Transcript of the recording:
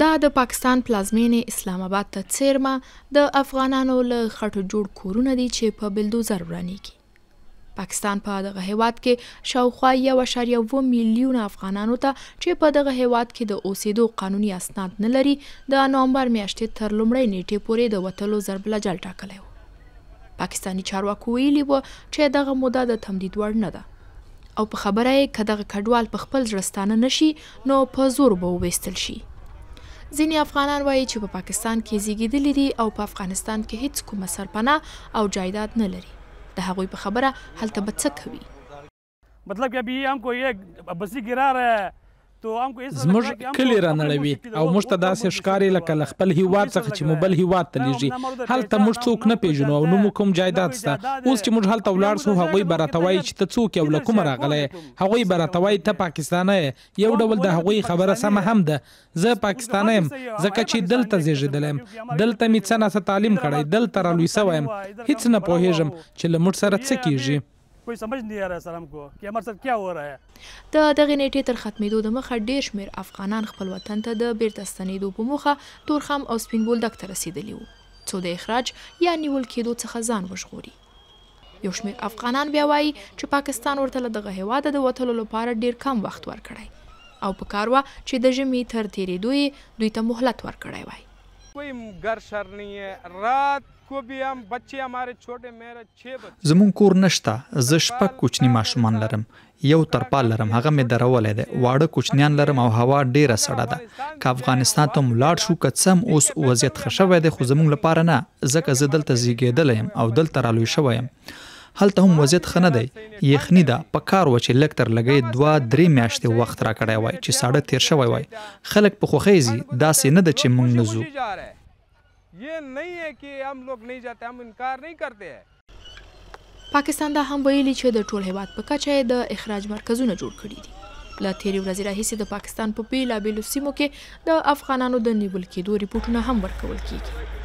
دا د پاکستان پلازمینې اسلام آباد ته څیرمه د افغانانو له خټو جوړ کورونه دي چې په بلدوزر ورانیږي پاکستان په دغه هیواد کې شاوخوا یو اشاریه و میلیون افغانانو ته چې په دغه هیواد کې د اوسېدو قانوني اسناد نه لري د نومبر میاشتې تر لومړۍ نیټې پورې د وتلو ضرب لجل ټاکلی و پاکستانی چارواکو ویلي و چې دغه موده د تمدید وړ نه ده او په خبره یې کدغه کډوال په خپل ځړستانه نشي نو په زور به وېستل شي ځینې افغانان وایي چې په پا پاکستان کې زیږیدلي دي او په افغانستان کې هیڅ کومه سرپناه او جایداد نه لري د هغوی په خبره هلته به څه کوي مطلب کہ ابھی ہم کو یہ بسی گرا رہا ہے زموږ کلی را نړوي او موږ ته داسې ښکاری لکه ل خپل هیواد څخه چې موبایل هیواد ته لیږي هلته موږ څوک نه پیژنو او نو کوم جایداد سته اوس چې موږ هلته ولاړ سو هغوی براتوي چې ته څوک یو لکم راغلی هغوی براتوي ته پاکستاني یو ډول د هغوی خبره سم هم ده زه پاکستاني يم ځکه چې دلته زیږیدل يم دلته می څنګه تعلیم کړی دلته را لوي سوم هیڅ نه پوهیږم چې لمر سره څه کیږي کوئی سمجھ नहीं आ रहा سلام کو कि امر سره کیا هو رہا ہے د دغه نیټې تر ختمېدو د مخه ډېر شمیر افغانان خپل وطن ته د بیرته ستنېدو په موخه تورخم او سپین بولدک ته رسیدلی وو څو د اخراج یا نیول کېدو څخه ځان وژغوري یو شمیر افغانان بیا وایي چې پاکستان ورته له دغه هیواده د وتلو لپاره ډېر کم وخت ورکړی او په کار وه چې د ژمي تر تېرېدو یې دوی ته مهلت ورکړی وای کوئی ګر شر نه رات خوبي هم بچي هماره چھوټه مېره 6 زمون کور نشته ز شپه کوچني ماشومان لرم یو ترپال لرم هغه مې درولې ده واړه کوچنیان لرم او هوا ډیره سړه ده ک افغانستان ته ملاړ شو کڅم اوس وضعیت خښوي ده خو زمون لپاره نه ځکه زه دلته زیږیدل يم او دلته رالوي شوم هلته هم وضعیت خنه دی یخنی ده په کار و چې لکتر لګي دوا درې میاشتې وخت را کړای وای چې ساړه تیر شوی وای خلک په خوخیزي داسې نه ده چې مونږ نزو ये नहीं है कि हम लोग नहीं जाते हम انکار नहीं करते हैं پاکستان دا هم ویلي چې د ټول هیواد په کچه د اخراج مرکزونه جوړ کړي دي لا تیری ورځې راهیسې د پاکستان په بیلابیلو سیمو کې د افغانانو د نیول کېدو ریپورټونه هم ورکول کیږي